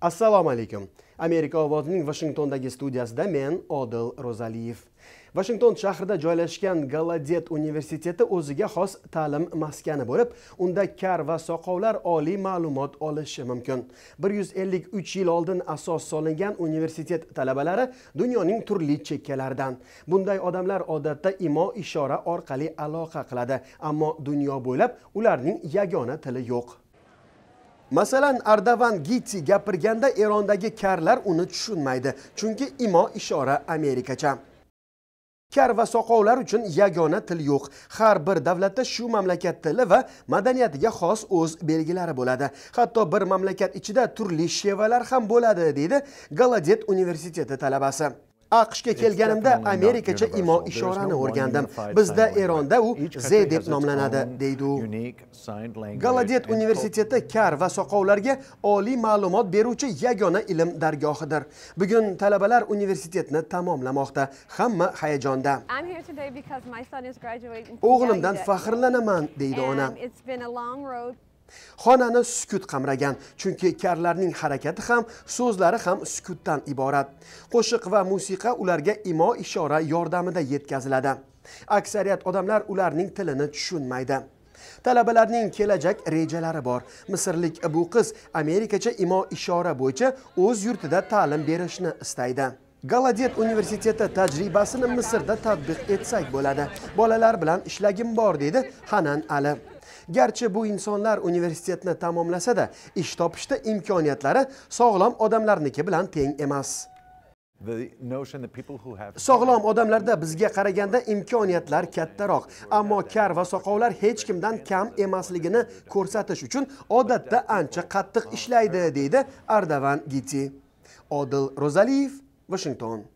assalomu alaykum amerika ovozining vashingtondagi studiyasida men odil ro'zaliyev vashington shahrida joylashgan galadet universiteti o'ziga xos ta'lim maskani bo'lib unda kar va soqovlar oliy ma'lumot olishi mumkin 153 yil oldin asos solingan universitet talabalari dunyoning turli chekkalaridan bunday odamlar odatda imo ishora orqali aloqa qiladi ammo dunyo bo'ylab ularning yagona tili yo'q masalan ardavan gitti gapirganda erondagi karlar uni tushunmaydi chunki imo ishora amerikacha kar va soqovlar uchun yagona til yo'q har bir davlatda shu mamlakat tili va madaniyatiga xos o'z belgilari bo'ladi hatto bir mamlakat ichida turli shevalar ham bo'ladi deydi galadet universiteti talabasi aqshga kelganimda amerikacha imo ishorani o'rgandim bizda eronda u z deb nomlanadi deydi u galadet universiteti kar va soqovlarga oliy ma'lumot beruvchi yagona ilm dargohidir bugun talabalar universitetni tamomlamoqda hamma hayajonda o'g'limdan faxrlanaman deydi onam xonani sukut qamragan chunki karlarning harakati ham so'zlari ham sukutdan iborat qo'shiq va musiqa ularga imo ishora yordamida yetkaziladi aksariyat odamlar ularning tilini tushunmaydi talabalarning kelajak rejalari bor misrlik bu qiz amerikacha imo ishora bo'yicha o'z yurtida ta'lim berishni istaydi galadet universiteti tajribasini misrda tatbiq etsak bo'ladi bolalar bilan ishlagim bor deydi hanan ali garchi bu insonlar universitetni tamomlasada ish topishda imkoniyatlari sog'lom odamlarniki bilan teng emas sog'lom odamlarda bizga qaraganda imkoniyatlar kattaroq ammo kar va soqovlar hech kimdan kam emasligini ko'rsatish uchun odatda ancha qattiq ishlaydi deydi ardavan giti odil ro'zaliyev washington